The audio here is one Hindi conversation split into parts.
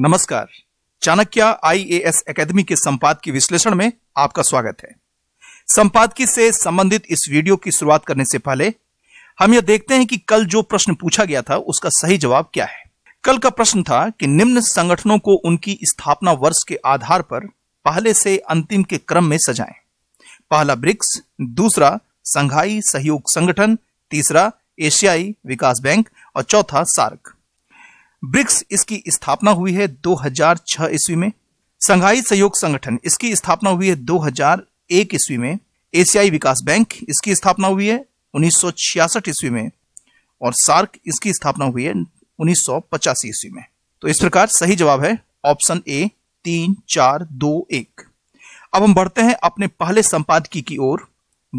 नमस्कार चाणक्य आईएएस एकेडमी के संपाद की विश्लेषण में आपका स्वागत है संपादकीय से संबंधित इस वीडियो की शुरुआत करने से पहले हम यह देखते हैं कि कल जो प्रश्न पूछा गया था उसका सही जवाब क्या है कल का प्रश्न था कि निम्न संगठनों को उनकी स्थापना वर्ष के आधार पर पहले से अंतिम के क्रम में सजाएं पहला ब्रिक्स दूसरा संघाई सहयोग संगठन तीसरा एशियाई विकास बैंक और चौथा सार्क ब्रिक्स इसकी स्थापना हुई है 2006 ईस्वी में संघाई सहयोग संगठन इसकी स्थापना हुई है 2001 ईस्वी में एशियाई विकास बैंक इसकी स्थापना हुई है उन्नीस ईस्वी में और सार्क इसकी स्थापना हुई है उन्नीस ईस्वी में तो इस प्रकार सही जवाब है ऑप्शन ए तीन चार दो एक अब हम बढ़ते हैं अपने पहले संपादकी की ओर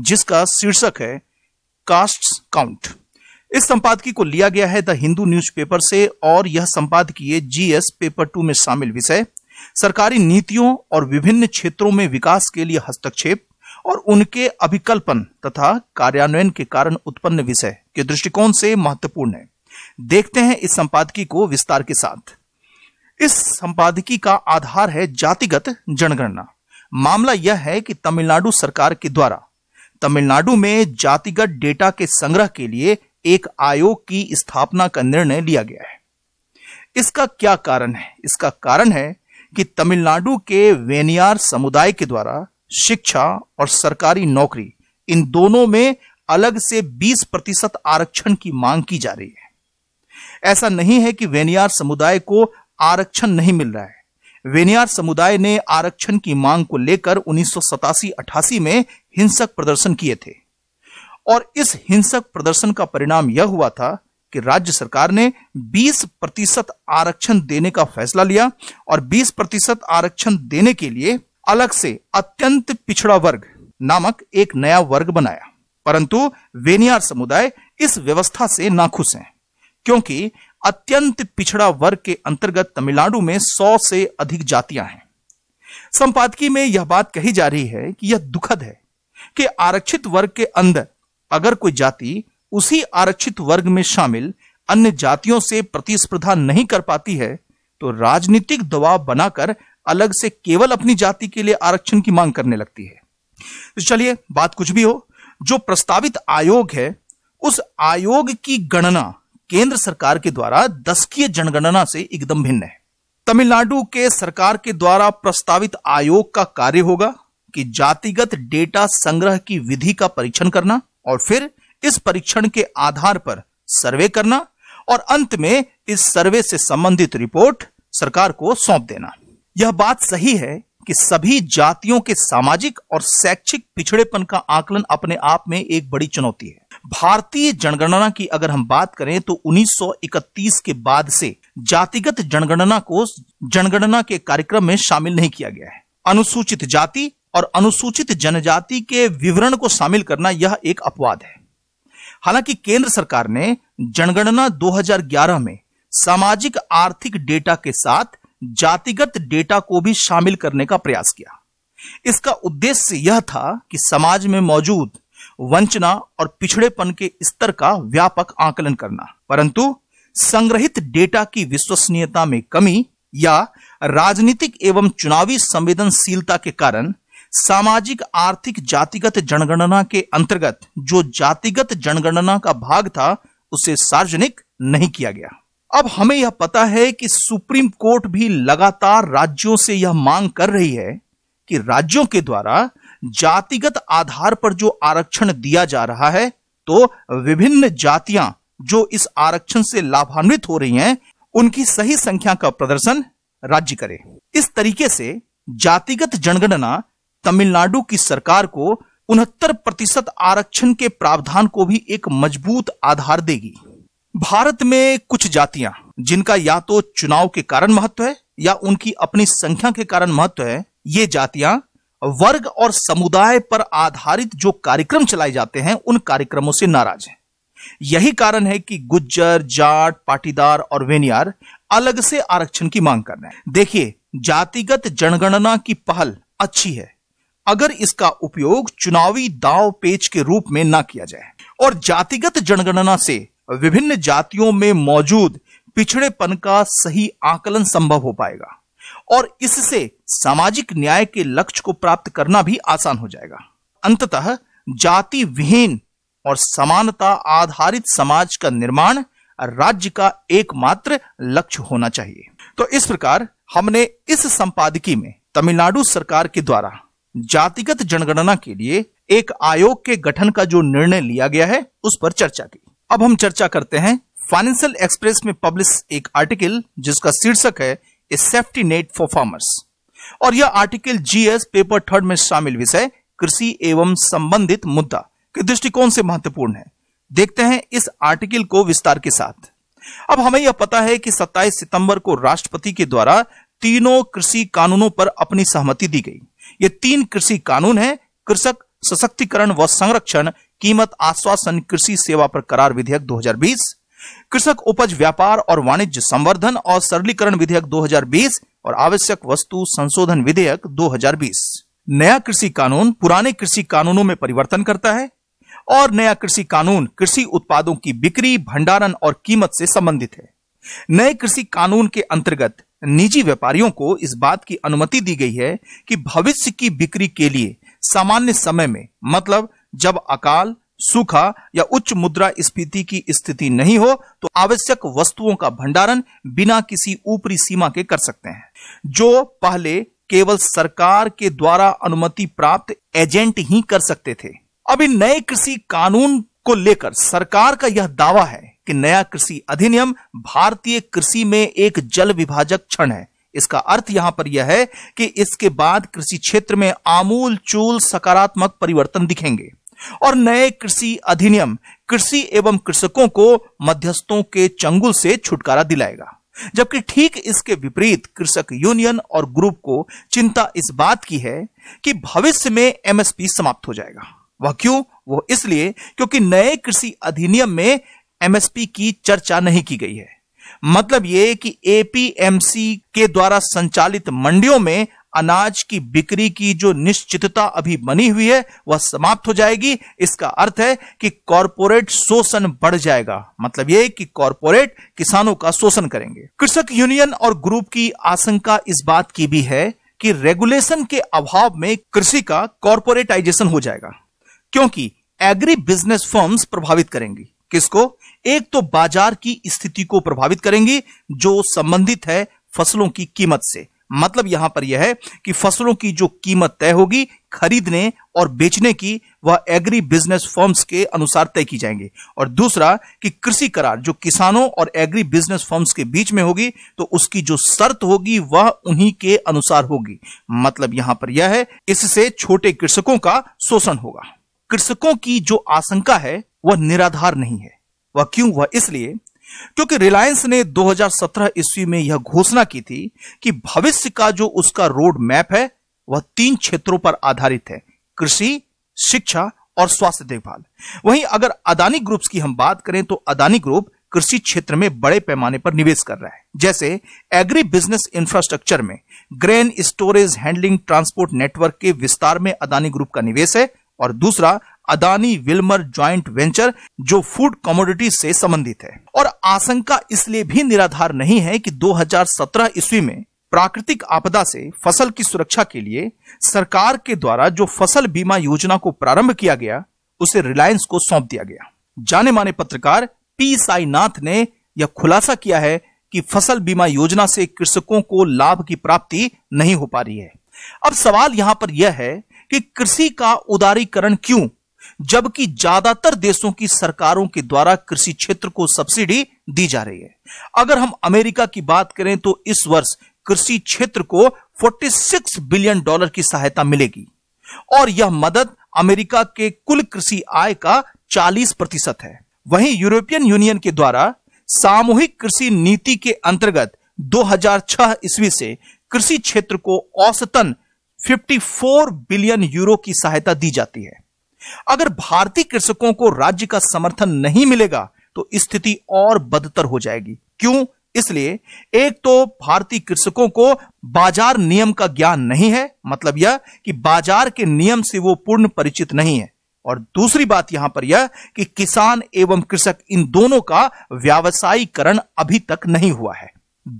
जिसका शीर्षक है कास्ट काउंट इस संपादकी को लिया गया है द हिंदू न्यूज़पेपर से और यह संपादकीय जीएस पेपर टू में शामिल विषय सरकारी नीतियों और विभिन्न क्षेत्रों में विकास के लिए हस्तक्षेप और उनके अभिकल्पन तथा कार्यान्वयन के कारण उत्पन्न विषय के दृष्टिकोण से महत्वपूर्ण है देखते हैं इस संपादकी को विस्तार के साथ इस संपादकी का आधार है जातिगत जनगणना मामला यह है कि तमिलनाडु सरकार के द्वारा तमिलनाडु में जातिगत डेटा के संग्रह के लिए एक आयोग की स्थापना का निर्णय लिया गया है इसका क्या कारण है इसका कारण है कि तमिलनाडु के वेनियार समुदाय के द्वारा शिक्षा और सरकारी नौकरी इन दोनों में अलग से 20 प्रतिशत आरक्षण की मांग की जा रही है ऐसा नहीं है कि वेनियार समुदाय को आरक्षण नहीं मिल रहा है वेनियार समुदाय ने आरक्षण की मांग को लेकर उन्नीस सौ में हिंसक प्रदर्शन किए थे और इस हिंसक प्रदर्शन का परिणाम यह हुआ था कि राज्य सरकार ने 20 प्रतिशत आरक्षण देने का फैसला लिया और 20 प्रतिशत आरक्षण देने के लिए अलग से अत्यंत पिछड़ा वर्ग नामक एक नया वर्ग बनाया परंतु वेनियार समुदाय इस व्यवस्था से नाखुश हैं क्योंकि अत्यंत पिछड़ा वर्ग के अंतर्गत तमिलनाडु में सौ से अधिक जातियां हैं संपादकीय में यह बात कही जा रही है कि यह दुखद है कि आरक्षित वर्ग के अंदर अगर कोई जाति उसी आरक्षित वर्ग में शामिल अन्य जातियों से प्रतिस्पर्धा नहीं कर पाती है तो राजनीतिक दबाव बनाकर अलग से केवल अपनी जाति के लिए आरक्षण की मांग करने लगती है तो चलिए बात कुछ भी हो जो प्रस्तावित आयोग है उस आयोग की गणना केंद्र सरकार के द्वारा दसकीय जनगणना से एकदम भिन्न है तमिलनाडु के सरकार के द्वारा प्रस्तावित आयोग का कार्य होगा कि जातिगत डेटा संग्रह की विधि का परीक्षण करना और फिर इस परीक्षण के आधार पर सर्वे करना और अंत में इस सर्वे से संबंधित रिपोर्ट सरकार को सौंप देना यह बात सही है कि सभी जातियों के सामाजिक और शैक्षिक पिछड़ेपन का आकलन अपने आप में एक बड़ी चुनौती है भारतीय जनगणना की अगर हम बात करें तो 1931 के बाद से जातिगत जनगणना को जनगणना के कार्यक्रम में शामिल नहीं किया गया है अनुसूचित जाति और अनुसूचित जनजाति के विवरण को शामिल करना यह एक अपवाद है हालांकि केंद्र सरकार ने जनगणना 2011 में सामाजिक आर्थिक डेटा के साथ जातिगत डेटा को भी शामिल करने का प्रयास किया इसका उद्देश्य यह था कि समाज में मौजूद वंचना और पिछड़ेपन के स्तर का व्यापक आकलन करना परंतु संग्रहित डेटा की विश्वसनीयता में कमी या राजनीतिक एवं चुनावी संवेदनशीलता के कारण सामाजिक आर्थिक जातिगत जनगणना के अंतर्गत जो जातिगत जनगणना का भाग था उसे सार्वजनिक नहीं किया गया अब हमें यह पता है कि सुप्रीम कोर्ट भी लगातार राज्यों से यह मांग कर रही है कि राज्यों के द्वारा जातिगत आधार पर जो आरक्षण दिया जा रहा है तो विभिन्न जातियां जो इस आरक्षण से लाभान्वित हो रही हैं उनकी सही संख्या का प्रदर्शन राज्य करे इस तरीके से जातिगत जनगणना तमिलनाडु की सरकार को उनहत्तर प्रतिशत आरक्षण के प्रावधान को भी एक मजबूत आधार देगी भारत में कुछ जातियां जिनका या तो चुनाव के कारण महत्व है या उनकी अपनी संख्या के कारण महत्व है ये जातियां वर्ग और समुदाय पर आधारित जो कार्यक्रम चलाए जाते हैं उन कार्यक्रमों से नाराज हैं यही कारण है कि गुज्जर जाट पाटीदार और वेनियार अलग से आरक्षण की मांग कर रहे हैं देखिए जातिगत जनगणना की पहल अच्छी है अगर इसका उपयोग चुनावी दाव पेच के रूप में ना किया जाए और जातिगत जनगणना से विभिन्न जातियों में मौजूद पिछड़ेपन का सही आकलन संभव हो पाएगा और इससे सामाजिक न्याय के लक्ष्य को प्राप्त करना भी आसान हो जाएगा अंततः जाति विहीन और समानता आधारित समाज का निर्माण राज्य का एकमात्र लक्ष्य होना चाहिए तो इस प्रकार हमने इस संपादकी में तमिलनाडु सरकार के द्वारा जातिगत जनगणना के लिए एक आयोग के गठन का जो निर्णय लिया गया है उस पर चर्चा की अब हम चर्चा करते हैं फाइनेंशियल एक्सप्रेस में पब्लिश एक आर्टिकल जिसका शीर्षक है a safety net for farmers और यह आर्टिकल जीएस पेपर थर्ड में शामिल विषय कृषि एवं संबंधित मुद्दा के दृष्टिकोण से महत्वपूर्ण है देखते हैं इस आर्टिकल को विस्तार के साथ अब हमें यह पता है कि 27 सितंबर को राष्ट्रपति के द्वारा तीनों कृषि कानूनों पर अपनी सहमति दी गई ये तीन कृषि कानून हैं कृषक सशक्तिकरण व संरक्षण कीमत आश्वासन कृषि सेवा पर करार विधेयक 2020 कृषक उपज व्यापार और वाणिज्य संवर्धन और सरलीकरण विधेयक 2020 और आवश्यक वस्तु संशोधन विधेयक 2020 नया कृषि कानून पुराने कृषि कानूनों में परिवर्तन करता है और नया कृषि कानून कृषि उत्पादों की बिक्री भंडारण और कीमत से संबंधित है नए कृषि कानून के अंतर्गत निजी व्यापारियों को इस बात की अनुमति दी गई है कि भविष्य की बिक्री के लिए सामान्य समय में मतलब जब अकाल सूखा या उच्च मुद्रा स्फीति की स्थिति नहीं हो तो आवश्यक वस्तुओं का भंडारण बिना किसी ऊपरी सीमा के कर सकते हैं जो पहले केवल सरकार के द्वारा अनुमति प्राप्त एजेंट ही कर सकते थे अब नए कृषि कानून को लेकर सरकार का यह दावा है कि नया कृषि अधिनियम भारतीय कृषि में एक जल विभाजक क्षण है इसका अर्थ यहां पर यह है कि इसके बाद कृषि क्षेत्र में आमूल चूल सकारात्मक परिवर्तन दिखेंगे और नए कृषि अधिनियम कृषि एवं कृषकों को मध्यस्थों के चंगुल से छुटकारा दिलाएगा जबकि ठीक इसके विपरीत कृषक यूनियन और ग्रुप को चिंता इस बात की है कि भविष्य में एमएसपी समाप्त हो जाएगा वह क्यों वो इसलिए क्योंकि नए कृषि अधिनियम में एमएसपी की चर्चा नहीं की गई है मतलब ये कि एपीएमसी के द्वारा संचालित मंडियों में अनाज की बिक्री की जो निश्चितता अभी बनी हुई है वह समाप्त हो जाएगी इसका अर्थ है कि कॉरपोरेट शोषण बढ़ जाएगा मतलब ये कि कॉरपोरेट किसानों का शोषण करेंगे कृषक यूनियन और ग्रुप की आशंका इस बात की भी है कि रेगुलेशन के अभाव में कृषि का कॉरपोरेटाइजेशन हो जाएगा क्योंकि एग्री बिजनेस फर्म्स प्रभावित करेंगी किसको एक तो बाजार की स्थिति को प्रभावित करेंगी जो संबंधित है फसलों की कीमत से मतलब यहां पर यह है कि फसलों की जो कीमत तय होगी खरीदने और बेचने की वह एग्री बिजनेस फर्म्स के अनुसार तय की जाएंगे और दूसरा कि कृषि करार जो किसानों और एग्री बिजनेस फर्म्स के बीच में होगी तो उसकी जो शर्त होगी वह उन्हीं के अनुसार होगी मतलब यहां पर यह है इससे छोटे कृषकों का शोषण होगा कृषकों की जो आशंका है वह निराधार नहीं है वह क्यों वह इसलिए क्योंकि रिलायंस ने 2017 ईस्वी में यह घोषणा की थी कि भविष्य का जो उसका रोड मैप है वह तीन क्षेत्रों पर आधारित है कृषि शिक्षा और स्वास्थ्य देखभाल वहीं अगर अदानी ग्रुप्स की हम बात करें तो अदानी ग्रुप कृषि क्षेत्र में बड़े पैमाने पर निवेश कर रहा है जैसे एग्री बिजनेस इंफ्रास्ट्रक्चर में grain storage handling transport network के विस्तार में अदानी ग्रुप का निवेश है और दूसरा अदानी विल्मर ज्वाइंट वेंचर जो फूड कमोडिटी से संबंधित है और आशंका इसलिए भी निराधार नहीं है कि 2017 ईस्वी में प्राकृतिक आपदा से फसल की सुरक्षा के लिए सरकार के द्वारा जो फसल बीमा योजना को प्रारंभ किया गया उसे रिलायंस को सौंप दिया गया जाने माने पत्रकार पी साईनाथ ने यह खुलासा किया है कि फसल बीमा योजना से कृषकों को लाभ की प्राप्ति नहीं हो पा रही है अब सवाल यहां पर यह है कि कृषि का उदारीकरण क्यों जबकि ज्यादातर देशों की सरकारों के द्वारा कृषि क्षेत्र को सब्सिडी दी जा रही है अगर हम अमेरिका की बात करें तो इस वर्ष कृषि क्षेत्र को 46 बिलियन डॉलर की सहायता मिलेगी और यह मदद अमेरिका के कुल कृषि आय का 40 प्रतिशत है वहीं यूरोपियन यूनियन के द्वारा सामूहिक कृषि नीति के अंतर्गत 2006 ईस्वी से कृषि क्षेत्र को औसतन 54 बिलियन यूरो की सहायता दी जाती है अगर भारतीय कृषकों को राज्य का समर्थन नहीं मिलेगा तो स्थिति और बदतर हो जाएगी क्यों इसलिए एक तो भारतीय कृषकों को बाजार नियम का ज्ञान नहीं है मतलब यह कि बाजार के नियम से वो पूर्ण परिचित नहीं है और दूसरी बात यहां पर यह कि किसान एवं कृषक इन दोनों का व्यावसायीकरण अभी तक नहीं हुआ है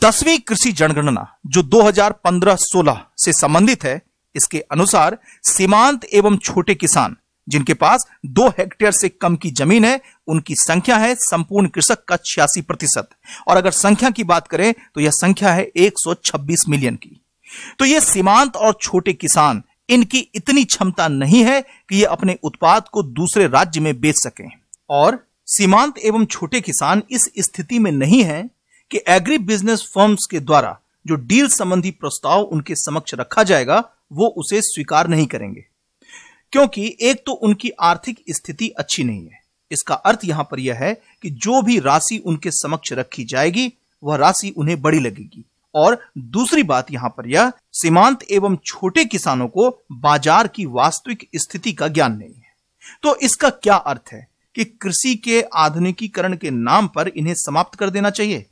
दसवीं कृषि जनगणना जो 2015-16 से संबंधित है इसके अनुसार सीमांत एवं छोटे किसान जिनके पास दो हेक्टेयर से कम की जमीन है उनकी संख्या है संपूर्ण कृषक का छियासी प्रतिशत और अगर संख्या की बात करें तो यह संख्या है 126 मिलियन की तो यह सीमांत और छोटे किसान इनकी इतनी क्षमता नहीं है कि ये अपने उत्पाद को दूसरे राज्य में बेच सकें और सीमांत एवं छोटे किसान इस स्थिति में नहीं है कि एग्री बिजनेस फर्म्स के द्वारा जो डील संबंधी प्रस्ताव उनके समक्ष रखा जाएगा वो उसे स्वीकार नहीं करेंगे क्योंकि एक तो उनकी आर्थिक स्थिति अच्छी नहीं है इसका अर्थ यहां पर यह है कि जो भी राशि उनके समक्ष रखी जाएगी वह राशि उन्हें बड़ी लगेगी और दूसरी बात यहां पर यह सीमांत एवं छोटे किसानों को बाजार की वास्तविक स्थिति का ज्ञान नहीं है तो इसका क्या अर्थ है कि कृषि के आधुनिकीकरण के नाम पर इन्हें समाप्त कर देना चाहिए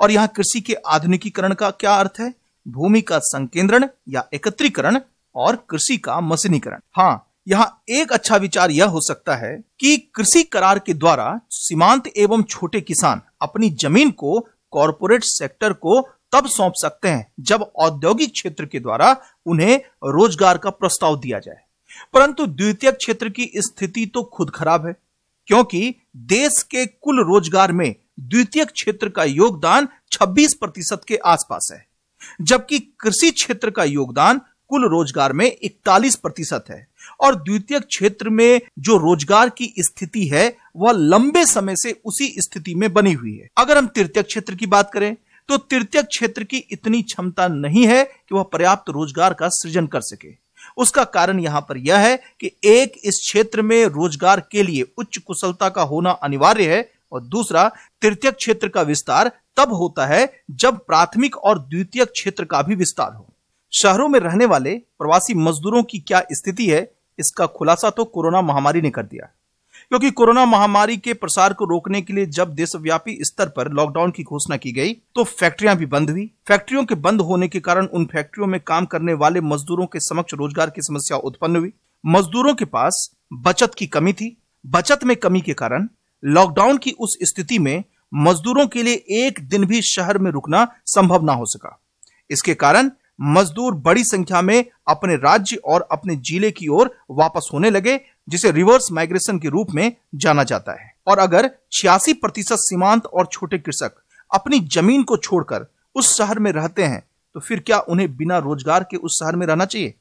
और यहां कृषि के आधुनिकीकरण का क्या अर्थ है भूमि का संकेंद्रण या एकत्रीकरण और कृषि का मशीनीकरण हाँ यहाँ एक अच्छा विचार यह हो सकता है कि कृषि करार के द्वारा सीमांत एवं छोटे किसान अपनी जमीन को कॉरपोरेट सेक्टर को तब सौंप सकते हैं जब औद्योगिक क्षेत्र के द्वारा उन्हें रोजगार का प्रस्ताव दिया जाए परंतु द्वितीय क्षेत्र की स्थिति तो खुद खराब है क्योंकि देश के कुल रोजगार में द्वितीय क्षेत्र का योगदान 26 प्रतिशत के आसपास है जबकि कृषि क्षेत्र का योगदान कुल रोजगार में 41 प्रतिशत है और द्वितीय क्षेत्र में जो रोजगार की स्थिति है वह लंबे समय से उसी स्थिति में बनी हुई है अगर हम तृतीय क्षेत्र की बात करें तो तृतीय क्षेत्र की इतनी क्षमता नहीं है कि वह पर्याप्त रोजगार का सृजन कर सके उसका कारण यहां पर यह है कि एक इस क्षेत्र में रोजगार के लिए उच्च कुशलता का होना अनिवार्य है और दूसरा तृतीय क्षेत्र का विस्तार तब होता है जब प्राथमिक और द्वितीय क्षेत्र का भी विस्तार हो शहरों में रहने वाले प्रवासी मजदूरों की क्या स्थिति है इसका खुलासा तो कोरोना महामारी ने कर दिया क्योंकि कोरोना महामारी के प्रसार को रोकने के लिए जब देशव्यापी स्तर पर लॉकडाउन की घोषणा की गई तो फैक्ट्रियां भी बंद हुई फैक्ट्रियों के बंद होने के कारण उन फैक्ट्रियों में काम करने वाले मजदूरों के समक्ष रोजगार की समस्या उत्पन्न हुई मजदूरों के पास बचत की कमी थी बचत में कमी के कारण लॉकडाउन की उस स्थिति में मजदूरों के लिए एक दिन भी शहर में रुकना संभव ना हो सका इसके कारण मजदूर बड़ी संख्या में अपने राज्य और अपने जिले की ओर वापस होने लगे जिसे रिवर्स माइग्रेशन के रूप में जाना जाता है और अगर छियासी प्रतिशत सीमांत और छोटे कृषक अपनी जमीन को छोड़कर उस शहर में रहते हैं तो फिर क्या उन्हें बिना रोजगार के उस शहर में रहना चाहिए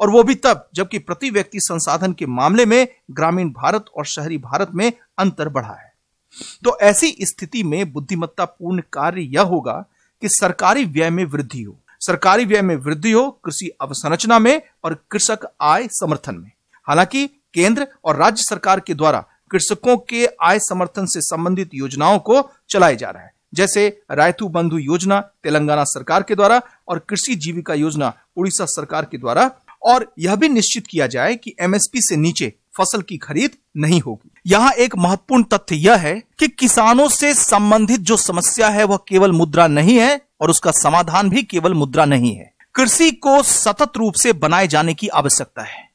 और वो भी तब जबकि प्रति व्यक्ति संसाधन के मामले में ग्रामीण भारत और शहरी भारत में अंतर बढ़ा है तो ऐसी स्थिति में बुद्धिमत्तापूर्ण कार्य यह होगा कि सरकारी व्यय में वृद्धि हो सरकारी व्यय में वृद्धि हो कृषि अवसंरचना में और कृषक आय समर्थन में हालांकि केंद्र और राज्य सरकार के द्वारा कृषकों के आय समर्थन से संबंधित योजनाओं को चलाया जा रहा है जैसे रायतु बंधु योजना तेलंगाना सरकार के द्वारा और कृषि जीविका योजना उड़ीसा सरकार के द्वारा और यह भी निश्चित किया जाए कि एमएसपी से नीचे फसल की खरीद नहीं होगी यहाँ एक महत्वपूर्ण तथ्य यह है कि किसानों से संबंधित जो समस्या है वह केवल मुद्रा नहीं है और उसका समाधान भी केवल मुद्रा नहीं है कृषि को सतत रूप से बनाए जाने की आवश्यकता है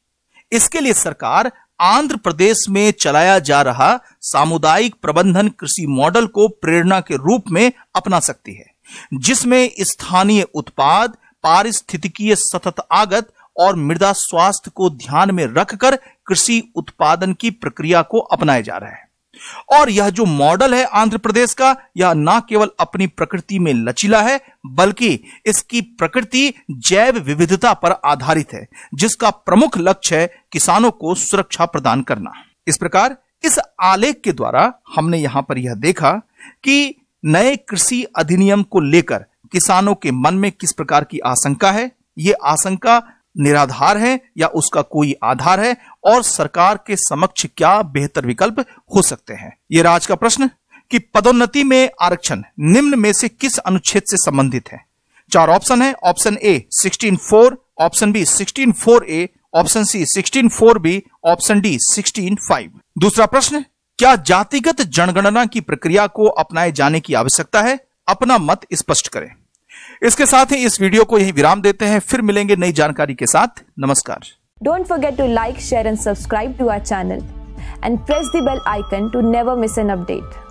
इसके लिए सरकार आंध्र प्रदेश में चलाया जा रहा सामुदायिक प्रबंधन कृषि मॉडल को प्रेरणा के रूप में अपना सकती है जिसमें स्थानीय उत्पाद पारिस्थितिकीय सतत आगत और मृदा स्वास्थ्य को ध्यान में रखकर कृषि उत्पादन की प्रक्रिया को अपनाया जा रहा है और यह जो मॉडल है आंध्र प्रदेश का यह ना केवल अपनी प्रकृति में लचीला है बल्कि इसकी प्रकृति जैव विविधता पर आधारित है जिसका प्रमुख लक्ष्य है किसानों को सुरक्षा प्रदान करना इस प्रकार इस आलेख के द्वारा हमने यहां पर यह देखा कि नए कृषि अधिनियम को लेकर किसानों के मन में किस प्रकार की आशंका है ये आशंका निराधार है या उसका कोई आधार है और सरकार के समक्ष क्या बेहतर विकल्प हो सकते हैं ये राज का प्रश्न कि पदोन्नति में आरक्षण निम्न में से किस अनुच्छेद से संबंधित है चार ऑप्शन है option A sixteen four option B sixteen four A option C sixteen four B option D sixteen five दूसरा प्रश्न क्या जातिगत जनगणना की प्रक्रिया को अपनाए जाने की आवश्यकता है अपना मत स्पष्ट करें इसके साथ ही इस वीडियो को यही विराम देते हैं फिर मिलेंगे नई जानकारी के साथ नमस्कार don't forget to like share and subscribe to our channel and press the bell icon to never miss an update